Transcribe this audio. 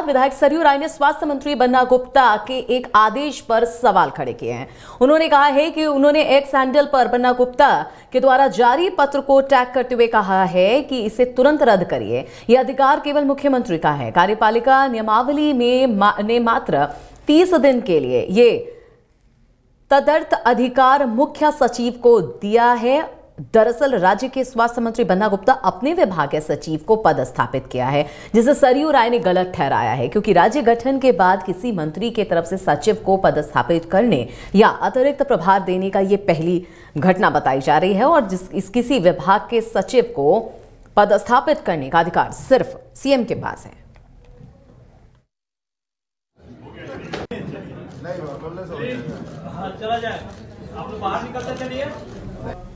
बाद विधायक सरयू राय ने स्वास्थ्य मंत्री बन्ना गुप्ता के एक आदेश पर सवाल खड़े किए हैं उन्होंने कहा है कि उन्होंने एक्स हैंडल पर बन्ना गुप्ता के द्वारा जारी पत्र को टैग करते हुए कहा है कि इसे तुरंत रद्द करिए यह अधिकार केवल मुख्यमंत्री का है कार्यपालिका नियमावली में मा, ने मात्र तीस दिन के लिए ये तदर्थ अधिकार मुख्य सचिव को दिया है दरअसल राज्य के स्वास्थ्य मंत्री बन्ना गुप्ता अपने विभाग के सचिव को पदस्थापित किया है जिसे सरयू राय ने गलत ठहराया है क्योंकि राज्य गठन के बाद किसी मंत्री के तरफ से सचिव को पदस्थापित करने या अतिरिक्त प्रभार देने का ये पहली घटना बताई जा रही है और जिस इस किसी विभाग के सचिव को पदस्थापित करने का अधिकार सिर्फ सीएम के पास है हाँ, चला जाए आप बाहर निकलते चलिए